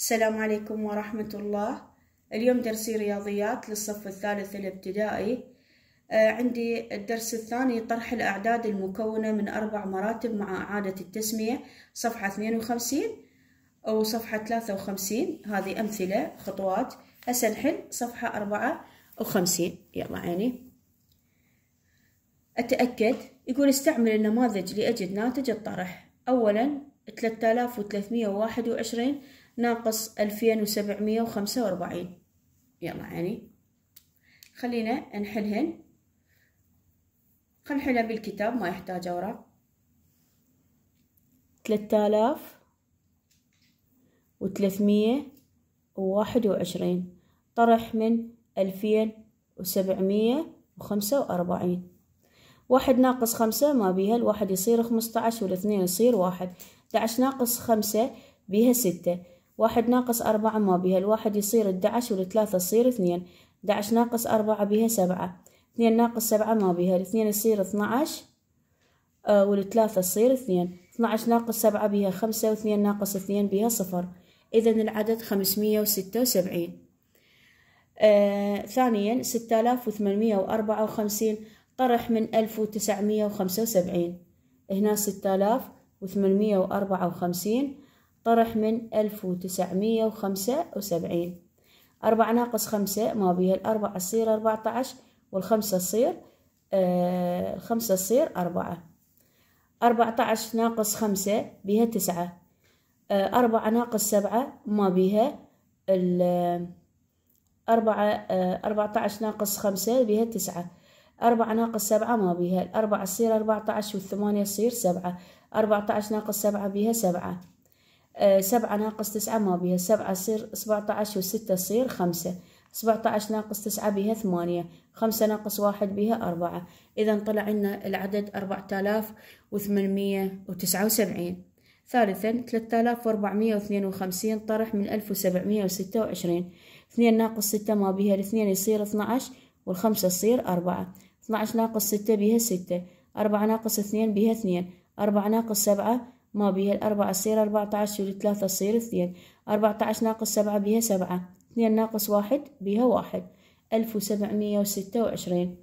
السلام عليكم ورحمة الله اليوم درسي رياضيات للصف الثالث الابتدائي آه، عندي الدرس الثاني طرح الأعداد المكونة من أربع مراتب مع إعادة التسمية صفحة 52 أو صفحة 53 هذه أمثلة خطوات هسه نحل صفحة 54 يلا عيني أتأكد يقول استعمل النماذج لأجد ناتج الطرح أولا 3321 ناقص ألفين وسبعمية وخمسة وأربعين يلا يعني خلينا نحلهن نحلها بالكتاب ما يحتاج أوراق ثلاثة آلاف وثلاثمية وواحد وعشرين طرح من ألفين وسبعمية وخمسة وأربعين واحد ناقص خمسة ما بيها الواحد يصير خمسة عشر والاثنين يصير واحد عشر ناقص خمسة بيها ستة واحد ناقص أربعة ما بها الواحد يصير الدعش والثلاثة تصير اثنين دعش ناقص أربعة بها سبعة اثنين ناقص سبعة ما بها الاثنين يصير اثناعش آه والثلاثة تصير اثنين اثناعش ناقص سبعة بها خمسة واثنين ناقص اثنين بها صفر إذا العدد خمسمية وستة وسبعين آه ثانيا ستة آلاف وثمانمية وأربعة وخمسين طرح من ألف وتسعمية وخمسة وسبعين هنا ستة آلاف وثمانمية وأربعة وخمسين طرح من ألف وتسعمية وخمسة وسبعين أربعة ناقص خمسة ما بيها الأربعة تصير أربعة عشر والخمسة تصير آه الخمسة تصير أربعة أربعة عشر ناقص خمسة بيها تسعة آه، أربعة ناقص سبعة ما بيها ال آه، أربعة آه، أربعة عشر ناقص خمسة بيها تسعة أربعة ناقص سبعة ما بيها الأربعة تصير أربعة عشر والثمانية تصير سبعة أربعة عشر ناقص سبعة بيها سبعة سبعة ناقص تسعة ما بيها سبعة صير سبعة عشر وستة صير خمسة سبعة عشر ناقص تسعة بيها ثمانية خمسة ناقص واحد بيها أربعة إذا طلع لنا العدد أربعة آلاف وثمانمية وتسعة وسبعين ثالثا ثلاثة آلاف وأربعمية واثنين وخمسين طرح من ألف وسبعمية وستة وعشرين اثنين ناقص ستة ما بيها الاثنين يصير اثنا عشر والخمسة تصير أربعة اثنا عشر ناقص ستة بيها ستة أربعة ناقص اثنين بيها اثنين أربعة ناقص سبعة ما بيها الأربعة تصير أربعة عشر سوري ثلاثة تصير اثنين أربعة عشر ناقص سبعة بيها سبعة اثنين ناقص واحد بيها واحد ألف وسبعمية وستة وعشرين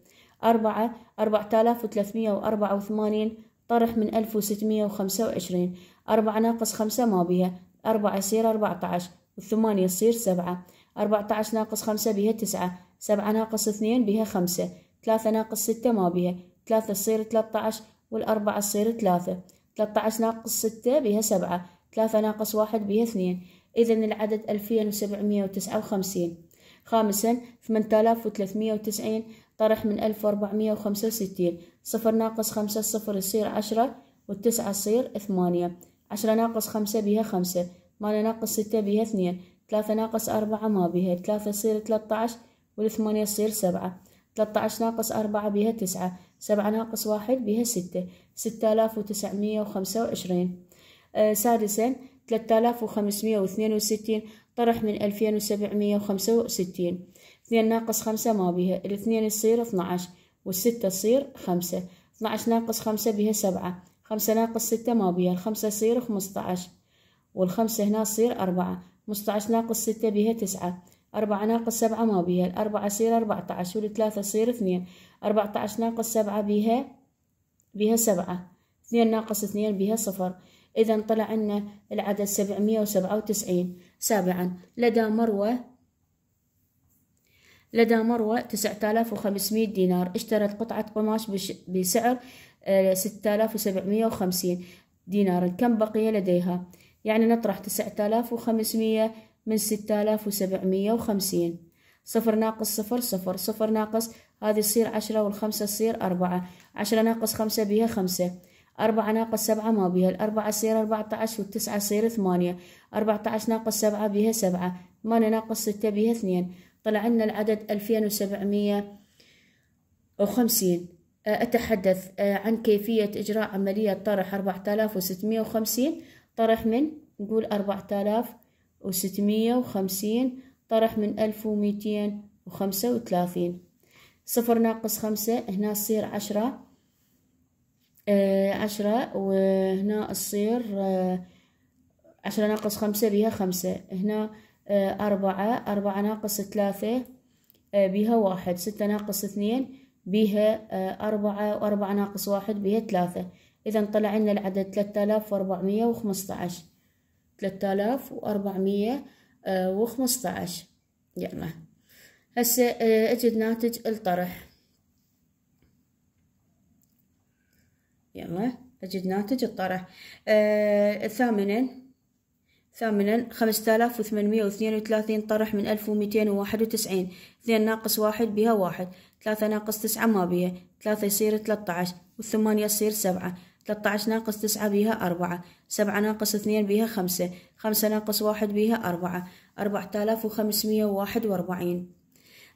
أربعة أربعة آلاف وثلاثمية وأربعة وثمانين طرح من ألف وستمية وخمسة وعشرين أربعة ناقص خمسة ما بيها أربعة يصير أربعة عشر والثمانية يصير سبعة أربعة عشر ناقص خمسة بيها تسعة سبعة ناقص اثنين بيها خمسة ثلاثة ناقص ستة ما بيها ثلاثة تصير ثلاثة عشر والأربعة تصير ثلاثة 13 ناقص ستة بها سبعة 3 ناقص واحد بها اثنين إذا العدد ألفين وسبعمية وتسعة وخمسين خامسا 8390 وتسعين طرح من ألف وأربعمية وخمسة وستين صفر ناقص خمسة صفر يصير عشرة 9 يصير ثمانية عشرة ناقص خمسة بها خمسة ثمانية ناقص ستة بها اثنين 3 ناقص أربعة ما بها 3 يصير 13 عشر والثمانية يصير سبعة 13 ناقص أربعة بها تسعة سبعة ناقص واحد بها ستة ستة آلاف وتسعمية وخمسة وعشرين آه، سادسا ثلاثة آلاف وخمسمية واثنين وستين طرح من ألفين وسبعمية وخمسة وستين اثنين ناقص خمسة ما بها الاثنين يصير اثنى عشر والستة تصير خمسة اثنى عشر ناقص خمسة بها سبعة خمسة ناقص ستة ما بها الخمسة تصير خمسة عشر والخمسة هنا تصير أربعة خمسة عشر ناقص ستة بها تسعة أربعة ناقص سبعة ما بيها الأربعة يصير أربعة عشر والثلاثة يصير اثنين أربعة عشر ناقص سبعة بيها بيها سبعة اثنين ناقص اثنين بيها صفر إذا طلع عنا العدد سبعمية وسبعة وتسعين سابعا لدى مروة لدى مروة تسعة آلاف وخمسمية دينار اشترت قطعة قماش بسعر آه، ستة آلاف وسبعمية وخمسين دينارا كم بقي لديها يعني نطرح تسعة آلاف وخمسمية من ستة آلاف وسبعمية وخمسين صفر ناقص صفر صفر صفر ناقص هذه تصير عشرة والخمسة تصير أربعة عشرة ناقص خمسة بها خمسة أربعة ناقص سبعة ما بها الأربعة تصير أربعة عشر والتسعة تصير ثمانية أربعة عشر ناقص سبعة بها سبعة ثمانية ناقص ستة بها اثنين طلع لنا العدد ألفين وسبعمية وخمسين أه، أتحدث أه، عن كيفية إجراء عملية طرح أربعة آلاف وستمية وخمسين طرح من نقول أربعة آلاف وستمية وخمسين طرح من ألف وميتين وخمسة وثلاثين صفر ناقص خمسة هنا تصير عشرة آه عشرة وهنا تصير آه عشرة ناقص خمسة بها خمسة هنا آه أربعة أربعة ناقص ثلاثة آه بها واحد ستة ناقص اثنين بها آه أربعة وأربعة ناقص واحد بها ثلاثة إذا طلع لنا العدد ثلاثة آلاف وأربعمية وخمسة عشر 3415 آه، يلا هسه آه، اجد ناتج الطرح يلا اجد ناتج الطرح آه ثامنا ثامنا خمسة آلاف وثمانمية واثنين وثلاثين طرح من ألف وميتين وواحد وتسعين اثنين ناقص واحد بها واحد ثلاثة ناقص تسعة ما بها ثلاثة يصير ثلاثة عشر والثمانية يصير سبعة 13 ناقص تسعة بيها أربعة سبعة ناقص اثنين بيها خمسة خمسة ناقص واحد بيها أربعة أربعة آلاف وخمسمية وواحد وأربعين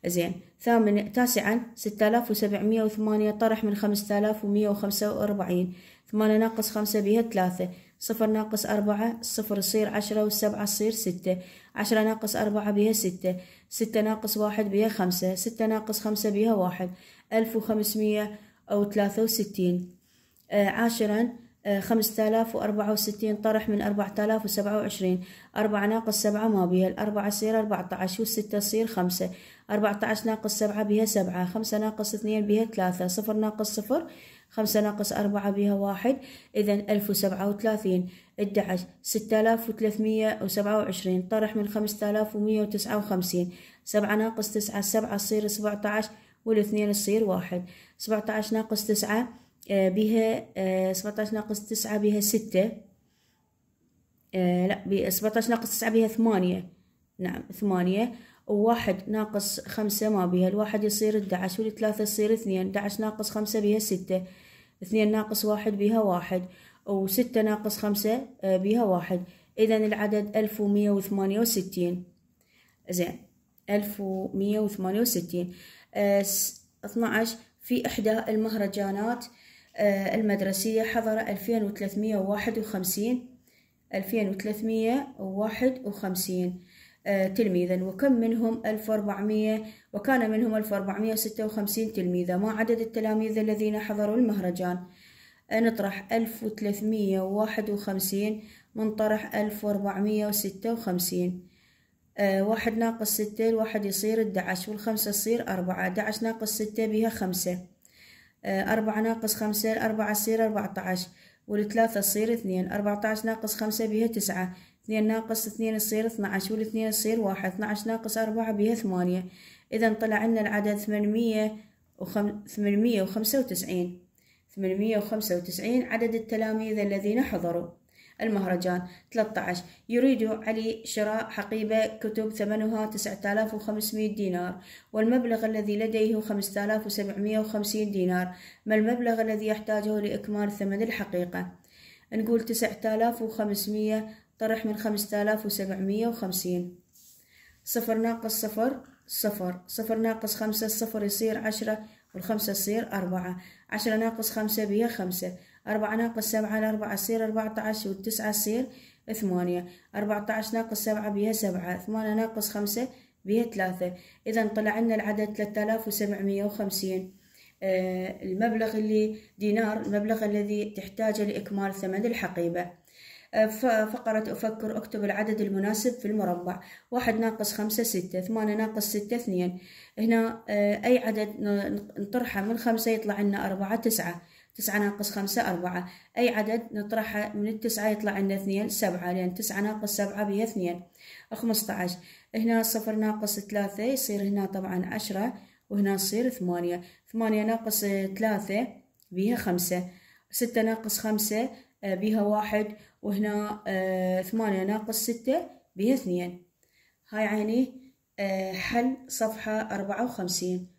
زين ثامن تاسعا ستة آلاف وسبعمية وثمانية طرح من خمسة آلاف ومية وخمسة وأربعين ثمانية ناقص خمسة بيها ثلاثة صفر ناقص أربعة صفر يصير عشرة والسبعة تصير ستة عشرة ناقص أربعة بيها ستة ستة ناقص واحد بيها خمسة ستة ناقص خمسة بيها واحد ألف وخمسمية أو ثلاثة وستين عاشرا آه، خمسة آلاف وأربعة وستين طرح من أربعة آلاف وسبعة وعشرين أربعة ناقص سبعة ما بيها الأربعة تصير أربعة عشر والستة تصير خمسة أربعة عشر ناقص سبعة بيها سبعة خمسة ناقص اثنين بيها ثلاثة صفر ناقص صفر خمسة ناقص أربعة بها واحد إذا ألف وسبعة وثلاثين إدعش ستة آلاف وثلاثمية وسبعة وعشرين طرح من خمسة آلاف ومية وتسعة وخمسين سبعة ناقص تسعة سبعة تصير سبعة عشر والاثنين تصير واحد سبعة عشر ناقص تسعة آه، بها آه، سبعتاش ناقص تسعة بها ستة آه، لا سبعتاش ناقص تسعة بها ثمانية نعم ثمانية وواحد ناقص خمسة ما بها الواحد يصير الدعش والثلاثة يصير اثنين دعش ناقص خمسة بها ستة اثنين ناقص واحد بها واحد وستة ناقص خمسة بها واحد إذا العدد ألف ومية وثمانية وستين زين ألف ومية وثمانية وستين اثنعش في إحدى المهرجانات آه، المدرسية حضر 2351 2351 آه، تلميذا وكم منهم 1400 وكان منهم 1456 تلميذا ما عدد التلاميذ الذين حضروا المهرجان آه، نطرح 1351 من طرح 1456 واحد ناقص ستة الواحد يصير الدعش والخمسة تصير أربعة دعش ناقص ستة بها خمسة آه، أربعة ناقص خمسة أربعة تصير أربعة عشر والثلاثة تصير اثنين أربعة عشر ناقص خمسة بها تسعة اثنين ناقص اثنين تصير اثنا عشر والاثنين تصير واحد اثنا عشر ناقص أربعة بها ثمانية إذا طلع عنا العدد ثمانمية وخم... ثمانمية وخمسة وتسعين ثمانمية وخمسة وتسعين عدد التلاميذ الذين حضروا المهرجان 13 يريد علي شراء حقيبة كتب ثمنها 9500 دينار والمبلغ الذي لديه 5750 دينار ما المبلغ الذي يحتاجه لإكمال ثمن الحقيقة نقول 9500 طرح من 5750 صفر ناقص صفر صفر صفر ناقص خمسة صفر يصير عشرة والخمسة تصير أربعة عشرة ناقص خمسة بها خمسة أربعة ناقص سبعة على أربعة تصير أربعة عشر والتسعة تصير ثمانية أربعة عشر ناقص سبعة بيها سبعة ثمانية ناقص خمسة بيها ثلاثة إذا طلع لنا العدد ثلاثة آلاف وسبعمية وخمسين آه، المبلغ اللي دينار المبلغ الذي تحتاجه لإكمال ثمن الحقيبة آه، فقرة أفكر أكتب العدد المناسب في المربع واحد ناقص خمسة ستة ثمانية ناقص ستة اثنين هنا آه، أي عدد نطرحه من خمسة يطلع لنا أربعة تسعة تسعة ناقص خمسة أربعة أي عدد نطرحه من التسعة يطلع عندنا اثنين سبعة لأن تسعة ناقص سبعة بيها اثنين خمسة عشر هنا صفر ناقص ثلاثة يصير هنا طبعا عشرة وهنا يصير ثمانية ثمانية ناقص ثلاثة بيها خمسة ستة ناقص خمسة آه، بيها واحد وهنا آه، ثمانية ناقص ستة بيها اثنين هاي عيني آه، حل صفحة أربعة وخمسين